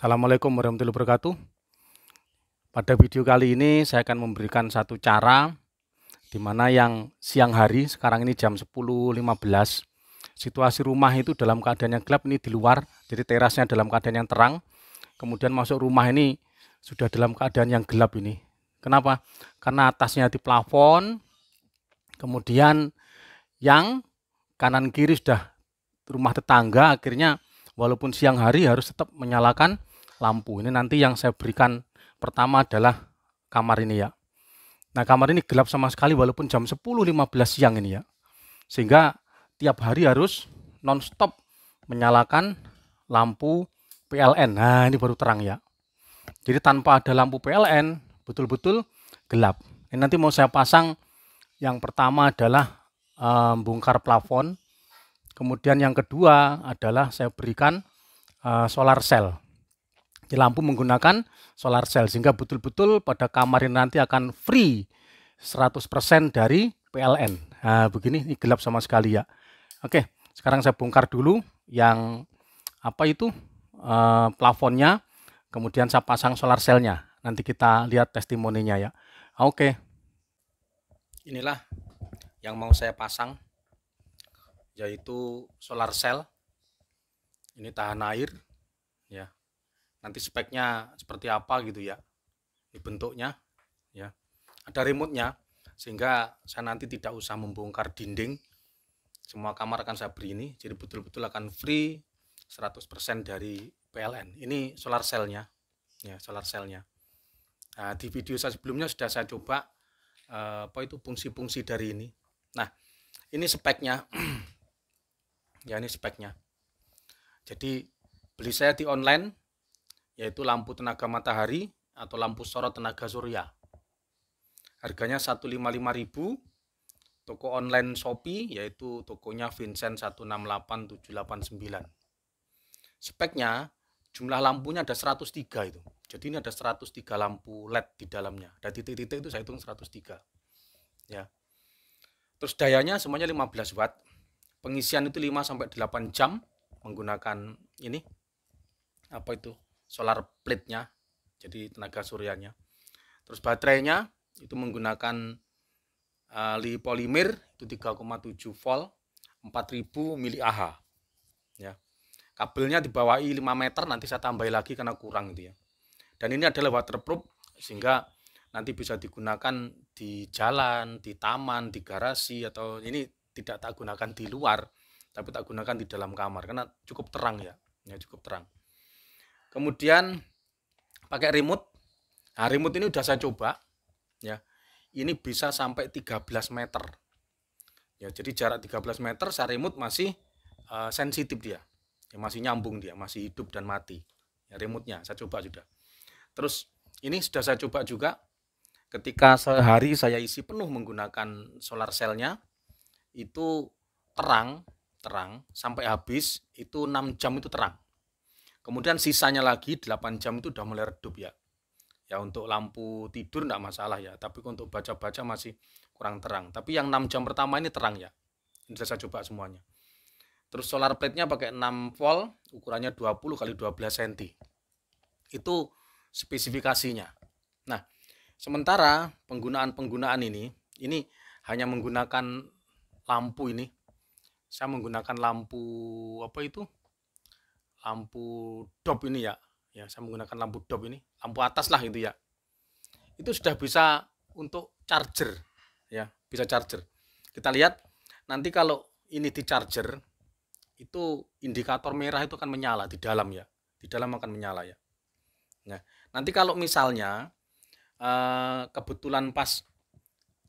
Assalamualaikum warahmatullahi wabarakatuh. Pada video kali ini saya akan memberikan satu cara di mana yang siang hari sekarang ini jam 10.15 situasi rumah itu dalam keadaan yang gelap ini di luar jadi terasnya dalam keadaan yang terang kemudian masuk rumah ini sudah dalam keadaan yang gelap ini kenapa karena atasnya di plafon kemudian yang kanan kiri sudah rumah tetangga akhirnya walaupun siang hari harus tetap menyalakan lampu. Ini nanti yang saya berikan pertama adalah kamar ini ya. Nah kamar ini gelap sama sekali walaupun jam 10.15 siang ini ya. Sehingga tiap hari harus non-stop menyalakan lampu PLN. Nah ini baru terang ya. Jadi tanpa ada lampu PLN betul-betul gelap. Ini nanti mau saya pasang yang pertama adalah um, bongkar plafon. Kemudian yang kedua adalah saya berikan uh, solar cell di lampu menggunakan solar cell sehingga betul-betul pada kamar ini nanti akan free 100% dari PLN. Nah, begini ini gelap sama sekali ya. Oke, sekarang saya bongkar dulu yang apa itu e, plafonnya, kemudian saya pasang solar cellnya. Nanti kita lihat testimoninya ya. Oke. Inilah yang mau saya pasang yaitu solar cell. Ini tahan air ya nanti speknya seperti apa gitu ya bentuknya ya ada remote-nya sehingga saya nanti tidak usah membongkar dinding semua kamar akan saya beri ini jadi betul-betul akan free 100% dari PLN ini solar cell-nya ya solar cell-nya nah, di video saya sebelumnya sudah saya coba eh, apa itu fungsi-fungsi dari ini nah ini speknya ya ini speknya jadi beli saya di online yaitu lampu tenaga matahari atau lampu sorot tenaga surya. Harganya 155.000. Toko online Shopee yaitu tokonya Vincent 168789. Speknya jumlah lampunya ada 103 itu. Jadi ini ada 103 lampu LED di dalamnya. Ada titik-titik itu saya hitung 103. Ya. Terus dayanya semuanya 15 watt. Pengisian itu 5 sampai 8 jam menggunakan ini apa itu solar plate-nya, jadi tenaga suryanya. Terus baterainya itu menggunakan uh, eh, li polimer itu 3,7 volt 4000 mAh. Ya. Kabelnya dibawahi 5 meter nanti saya tambahin lagi karena kurang itu ya. Dan ini adalah waterproof sehingga nanti bisa digunakan di jalan, di taman, di garasi atau ini tidak tak gunakan di luar tapi tak gunakan di dalam kamar karena cukup terang ya. Ya cukup terang. Kemudian pakai remote. Nah, remote ini udah saya coba ya. Ini bisa sampai 13 meter. Ya, jadi jarak 13 meter saya remote masih uh, sensitif dia. Ya, masih nyambung dia, masih hidup dan mati. Ya, remote-nya saya coba sudah. Terus ini sudah saya coba juga ketika sehari saya isi penuh menggunakan solar cellnya itu terang terang sampai habis itu 6 jam itu terang Kemudian sisanya lagi 8 jam itu udah mulai redup ya. Ya untuk lampu tidur enggak masalah ya, tapi untuk baca-baca masih kurang terang. Tapi yang 6 jam pertama ini terang ya. Ini saya coba semuanya. Terus solar plate-nya pakai 6 volt, ukurannya 20 kali 12 cm. Itu spesifikasinya. Nah, sementara penggunaan-penggunaan ini, ini hanya menggunakan lampu ini. Saya menggunakan lampu apa itu? lampu dop ini ya ya saya menggunakan lampu dop ini lampu atas lah itu ya itu sudah bisa untuk charger ya bisa charger kita lihat nanti kalau ini di charger itu indikator merah itu akan menyala di dalam ya di dalam akan menyala ya nah nanti kalau misalnya eh, kebetulan pas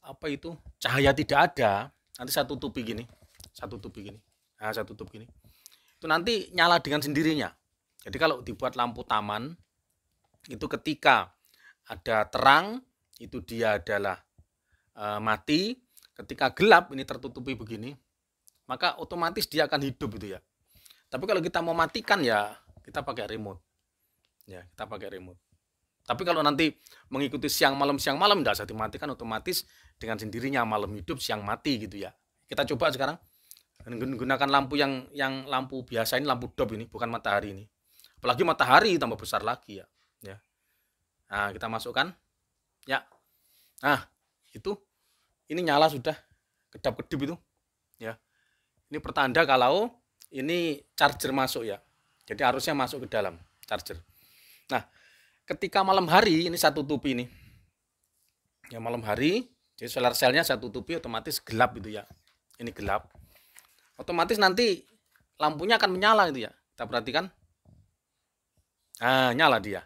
apa itu cahaya tidak ada nanti saya tutupi gini satu tutupi gini nah, saya tutup gini itu nanti nyala dengan sendirinya. Jadi kalau dibuat lampu taman itu ketika ada terang itu dia adalah e, mati, ketika gelap ini tertutupi begini, maka otomatis dia akan hidup itu ya. Tapi kalau kita mau matikan ya kita pakai remote. Ya, kita pakai remote. Tapi kalau nanti mengikuti siang malam siang malam tidak usah dimatikan otomatis dengan sendirinya malam hidup siang mati gitu ya. Kita coba sekarang gunakan lampu yang yang lampu biasa ini lampu dop ini bukan matahari ini apalagi matahari tambah besar lagi ya ya nah kita masukkan ya nah itu ini nyala sudah kedap kedip itu ya ini pertanda kalau ini charger masuk ya jadi arusnya masuk ke dalam charger nah ketika malam hari ini saya tutupi ini ya malam hari jadi solar cellnya saya tutupi otomatis gelap itu ya ini gelap otomatis nanti lampunya akan menyala itu ya kita perhatikan ah nyala dia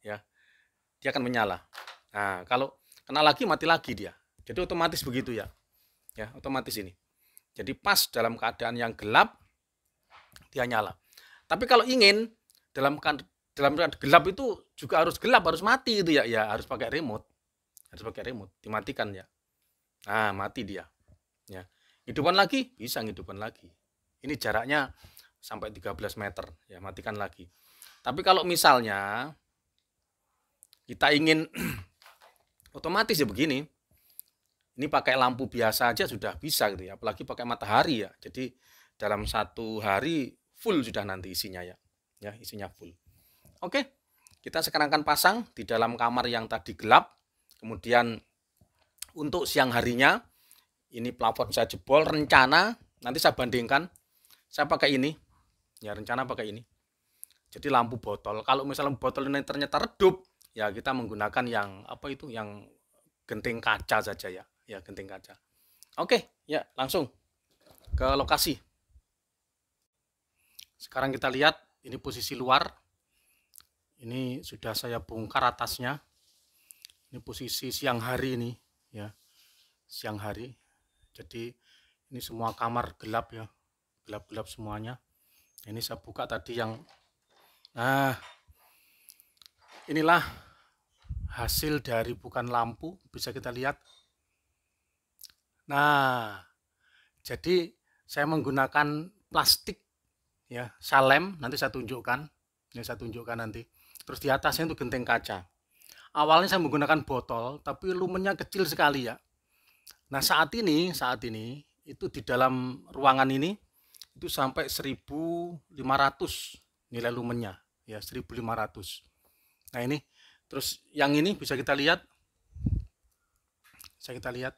ya dia akan menyala nah kalau kena lagi mati lagi dia jadi otomatis begitu ya ya otomatis ini jadi pas dalam keadaan yang gelap dia nyala tapi kalau ingin dalam kan, dalam kan gelap itu juga harus gelap harus mati itu ya ya harus pakai remote harus pakai remote dimatikan ya Nah, mati dia Hidupkan lagi, bisa hidupan lagi. Ini jaraknya sampai 13 meter, ya matikan lagi. Tapi kalau misalnya kita ingin otomatis ya begini. Ini pakai lampu biasa aja sudah bisa gitu ya, apalagi pakai matahari ya. Jadi dalam satu hari full sudah nanti isinya ya. Ya, isinya full. Oke. Kita sekarang akan pasang di dalam kamar yang tadi gelap. Kemudian untuk siang harinya ini plafon saya jebol rencana nanti saya bandingkan saya pakai ini ya rencana pakai ini jadi lampu botol kalau misalnya botol ini ternyata redup ya kita menggunakan yang apa itu yang genting kaca saja ya ya genting kaca oke ya langsung ke lokasi sekarang kita lihat ini posisi luar ini sudah saya bongkar atasnya ini posisi siang hari ini ya siang hari jadi ini semua kamar gelap ya gelap-gelap semuanya ini saya buka tadi yang nah inilah hasil dari bukan lampu bisa kita lihat nah jadi saya menggunakan plastik ya salem nanti saya tunjukkan ini saya tunjukkan nanti terus di atasnya itu genteng kaca awalnya saya menggunakan botol tapi lumennya kecil sekali ya Nah saat ini, saat ini itu di dalam ruangan ini itu sampai 1.500 nilai lumennya, ya 1.500. Nah ini, terus yang ini bisa kita lihat, bisa kita lihat.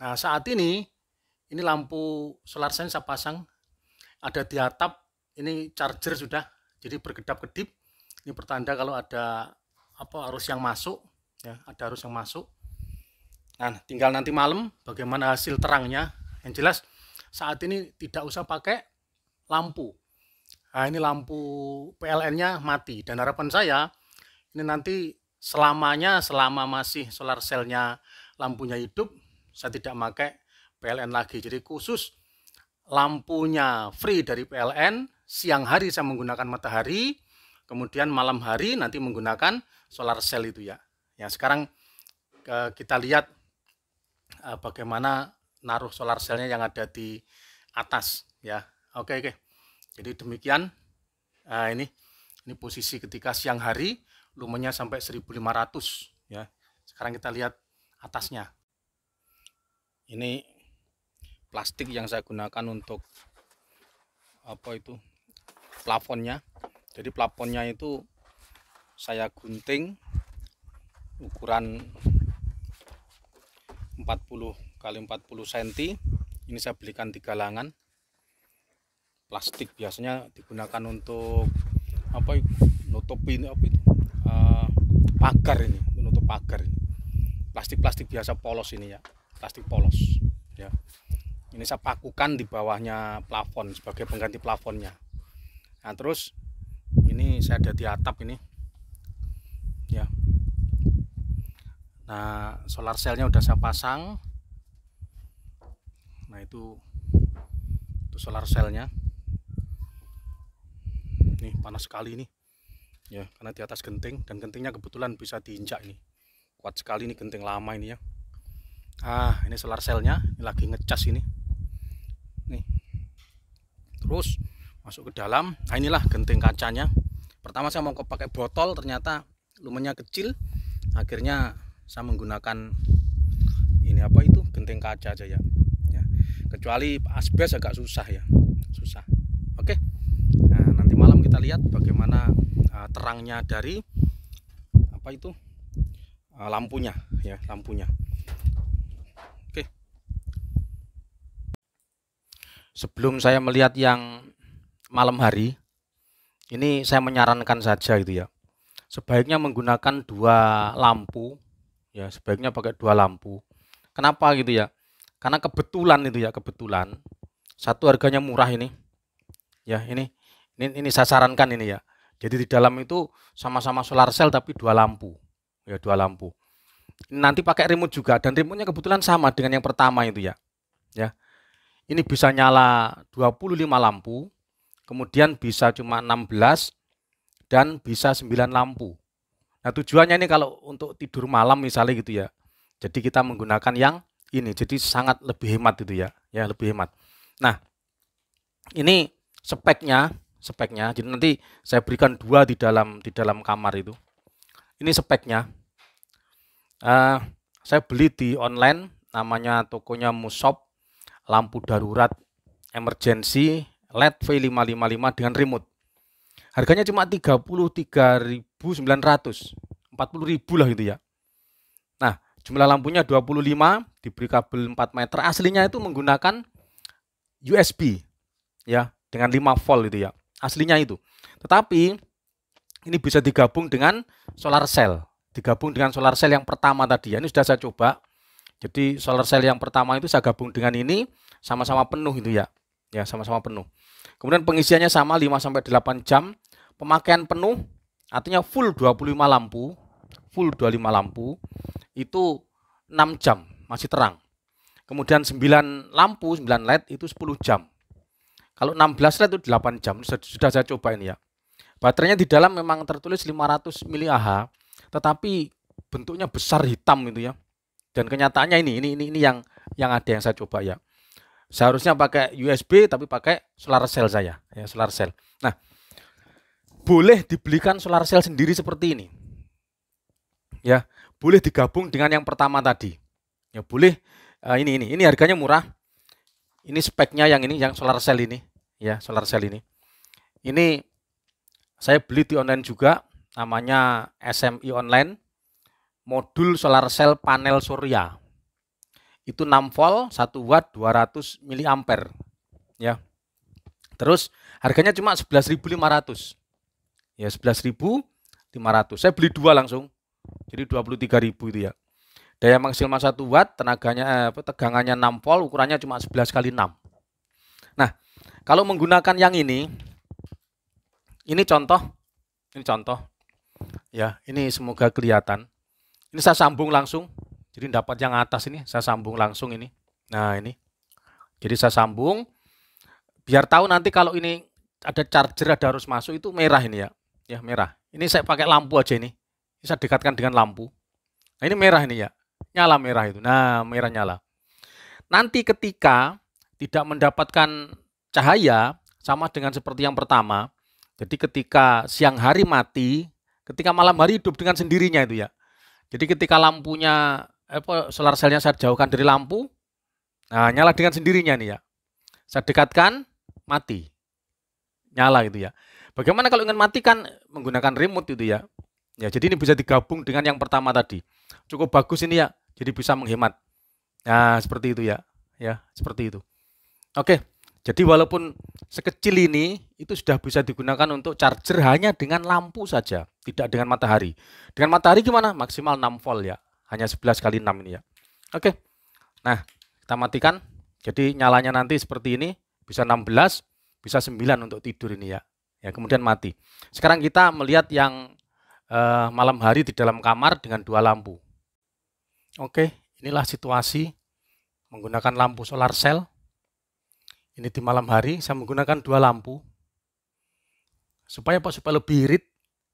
Nah saat ini, ini lampu solar sen saya pasang, ada di atap, ini charger sudah, jadi berkedap-kedip. Ini pertanda kalau ada apa arus yang masuk, ya ada arus yang masuk. Nah, tinggal nanti malam bagaimana hasil terangnya. Yang jelas saat ini tidak usah pakai lampu. Nah, ini lampu PLN-nya mati dan harapan saya ini nanti selamanya selama masih solar cell-nya lampunya hidup, saya tidak pakai PLN lagi. Jadi khusus lampunya free dari PLN, siang hari saya menggunakan matahari, kemudian malam hari nanti menggunakan solar cell itu ya. Ya, sekarang eh, kita lihat uh, bagaimana naruh solar cellnya yang ada di atas ya oke okay, oke okay. jadi demikian uh, ini ini posisi ketika siang hari lumenya sampai 1500 ya sekarang kita lihat atasnya ini plastik yang saya gunakan untuk apa itu plafonnya jadi plafonnya itu saya gunting ukuran 40 kali 40 cm ini saya belikan di langan plastik biasanya digunakan untuk apa nutup ini apa itu uh, pagar ini menutup pagar ini plastik-plastik biasa polos ini ya plastik polos ya ini saya pakukan di bawahnya plafon sebagai pengganti plafonnya nah terus ini saya ada di atap ini ya Nah, solar cellnya udah saya pasang. Nah, itu itu solar cellnya. Nih, panas sekali ini. Ya, karena di atas genting dan gentingnya kebetulan bisa diinjak ini. Kuat sekali ini genting lama ini ya. Ah, ini solar cellnya, ini lagi ngecas ini. Nih. Terus masuk ke dalam. Nah, inilah genting kacanya. Pertama saya mau pakai botol, ternyata lumennya kecil. Akhirnya saya menggunakan ini apa itu genting kaca aja ya, ya. kecuali asbes agak susah ya susah oke nah, nanti malam kita lihat bagaimana uh, terangnya dari apa itu uh, lampunya ya lampunya oke sebelum saya melihat yang malam hari ini saya menyarankan saja gitu ya sebaiknya menggunakan dua lampu ya sebaiknya pakai dua lampu kenapa gitu ya karena kebetulan itu ya kebetulan satu harganya murah ini ya ini ini ini saya sarankan ini ya jadi di dalam itu sama-sama solar cell tapi dua lampu ya dua lampu nanti pakai remote juga dan remote-nya kebetulan sama dengan yang pertama itu ya ya ini bisa nyala 25 lampu kemudian bisa cuma 16 dan bisa 9 lampu Nah tujuannya ini kalau untuk tidur malam misalnya gitu ya. Jadi kita menggunakan yang ini. Jadi sangat lebih hemat itu ya. Ya lebih hemat. Nah ini speknya, speknya. Jadi nanti saya berikan dua di dalam di dalam kamar itu. Ini speknya. Uh, saya beli di online namanya tokonya Musop lampu darurat emergency LED V555 dengan remote Harganya cuma 33.900, 40.000 lah gitu ya. Nah, jumlah lampunya 25, diberi kabel 4 meter. Aslinya itu menggunakan USB ya, dengan 5 volt gitu ya. Aslinya itu. Tetapi ini bisa digabung dengan solar cell. Digabung dengan solar cell yang pertama tadi ya. Ini sudah saya coba. Jadi solar cell yang pertama itu saya gabung dengan ini sama-sama penuh itu ya. Ya, sama-sama penuh. Kemudian pengisiannya sama 5 sampai 8 jam pemakaian penuh artinya full 25 lampu, full 25 lampu itu 6 jam masih terang. Kemudian 9 lampu, 9 LED itu 10 jam. Kalau 16 LED itu 8 jam. Sudah saya coba ini ya. Baterainya di dalam memang tertulis 500 mAh, tetapi bentuknya besar hitam itu ya. Dan kenyataannya ini ini ini ini yang yang ada yang saya coba ya. Seharusnya pakai USB tapi pakai solar cell saya, ya solar cell. Nah, boleh dibelikan solar cell sendiri seperti ini. Ya, boleh digabung dengan yang pertama tadi. Ya, boleh uh, ini ini. Ini harganya murah. Ini speknya yang ini yang solar cell ini, ya, solar cell ini. Ini saya beli di online juga namanya SMI online modul solar cell panel surya. Itu 6 volt, 1 watt, 200 ampere Ya. Terus harganya cuma 11.500. Ya 11.500. Saya beli dua langsung. Jadi 23.000 itu ya. Daya maksimal 1 watt, tenaganya eh, apa, tegangannya 6 volt, ukurannya cuma 11 kali 6. Nah, kalau menggunakan yang ini, ini contoh, ini contoh, ya, ini semoga kelihatan. Ini saya sambung langsung, jadi dapat yang atas ini, saya sambung langsung ini. Nah ini, jadi saya sambung, biar tahu nanti kalau ini ada charger ada harus masuk itu merah ini ya ya merah. Ini saya pakai lampu aja ini. Bisa saya dekatkan dengan lampu. Nah ini merah ini ya, nyala merah itu. Nah merah nyala. Nanti ketika tidak mendapatkan cahaya sama dengan seperti yang pertama. Jadi ketika siang hari mati, ketika malam hari hidup dengan sendirinya itu ya. Jadi ketika lampunya eh, apa solar cellnya saya jauhkan dari lampu, nah nyala dengan sendirinya nih ya. Saya dekatkan mati, nyala gitu ya. Bagaimana kalau ingin matikan menggunakan remote itu ya? Ya, jadi ini bisa digabung dengan yang pertama tadi. Cukup bagus ini ya. Jadi bisa menghemat. Nah, seperti itu ya. Ya, seperti itu. Oke. Jadi walaupun sekecil ini itu sudah bisa digunakan untuk charger hanya dengan lampu saja, tidak dengan matahari. Dengan matahari gimana? Maksimal 6 volt ya. Hanya 11 kali 6 ini ya. Oke. Nah, kita matikan. Jadi nyalanya nanti seperti ini, bisa 16, bisa 9 untuk tidur ini ya ya kemudian mati. Sekarang kita melihat yang eh, malam hari di dalam kamar dengan dua lampu. Oke, inilah situasi menggunakan lampu solar cell. Ini di malam hari saya menggunakan dua lampu supaya pak supaya lebih irit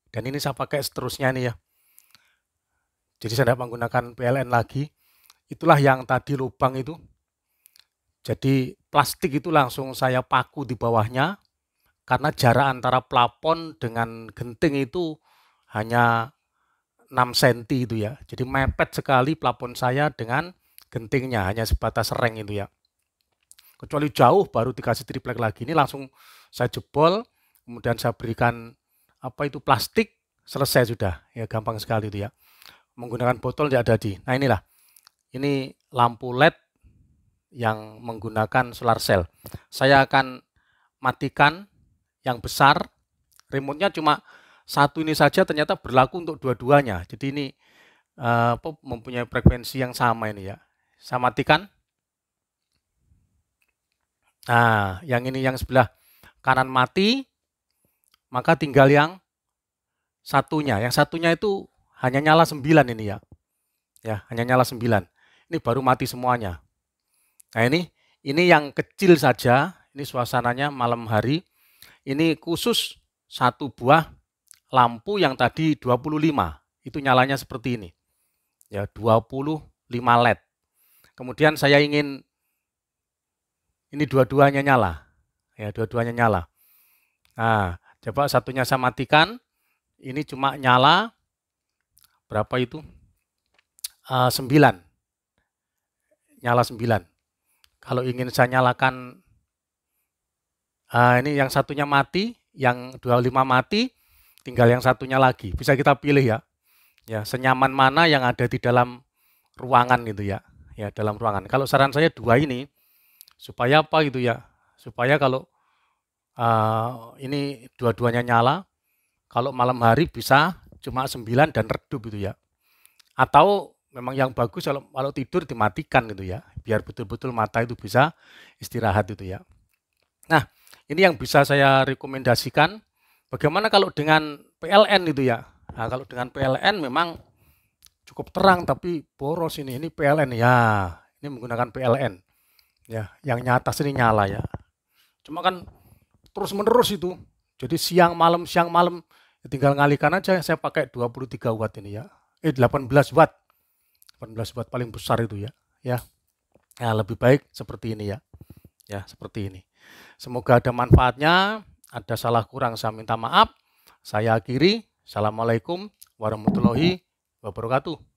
dan ini saya pakai seterusnya nih ya. Jadi saya tidak menggunakan PLN lagi. Itulah yang tadi lubang itu. Jadi plastik itu langsung saya paku di bawahnya, karena jarak antara plafon dengan genting itu hanya 6 cm itu ya. Jadi mepet sekali plafon saya dengan gentingnya, hanya sebatas reng itu ya. Kecuali jauh baru dikasih triplek lagi. Ini langsung saya jebol, kemudian saya berikan apa itu plastik, selesai sudah. Ya gampang sekali itu ya. Menggunakan botol tidak ada di. Nah inilah, ini lampu LED yang menggunakan solar cell. Saya akan matikan yang besar. Remote-nya cuma satu ini saja ternyata berlaku untuk dua-duanya. Jadi ini uh, mempunyai frekuensi yang sama ini ya. Saya matikan. Nah, yang ini yang sebelah kanan mati, maka tinggal yang satunya. Yang satunya itu hanya nyala sembilan ini ya. Ya, hanya nyala sembilan Ini baru mati semuanya. Nah, ini ini yang kecil saja, ini suasananya malam hari ini khusus satu buah lampu yang tadi 25. Itu nyalanya seperti ini. Ya, 25 LED. Kemudian saya ingin ini dua-duanya nyala. Ya, dua-duanya nyala. Nah, coba satunya saya matikan. Ini cuma nyala berapa itu? Uh, eh, 9. Nyala 9. Kalau ingin saya nyalakan uh, ini yang satunya mati, yang 25 mati, tinggal yang satunya lagi. Bisa kita pilih ya. Ya, senyaman mana yang ada di dalam ruangan gitu ya. Ya, dalam ruangan. Kalau saran saya dua ini supaya apa gitu ya? Supaya kalau uh, ini dua-duanya nyala, kalau malam hari bisa cuma 9 dan redup gitu ya. Atau memang yang bagus kalau kalau tidur dimatikan gitu ya, biar betul-betul mata itu bisa istirahat gitu ya. Nah, ini yang bisa saya rekomendasikan. Bagaimana kalau dengan PLN itu ya? Nah, kalau dengan PLN memang cukup terang tapi boros ini. Ini PLN ya. Ini menggunakan PLN. Ya, yang nyata sini nyala ya. Cuma kan terus-menerus itu. Jadi siang malam siang malam ya tinggal ngalikan aja saya pakai 23 watt ini ya. Eh 18 watt. 18 watt paling besar itu ya. Ya. Nah, lebih baik seperti ini ya. Ya, seperti ini. Semoga ada manfaatnya, ada salah kurang saya minta maaf. Saya akhiri. Assalamualaikum warahmatullahi wabarakatuh.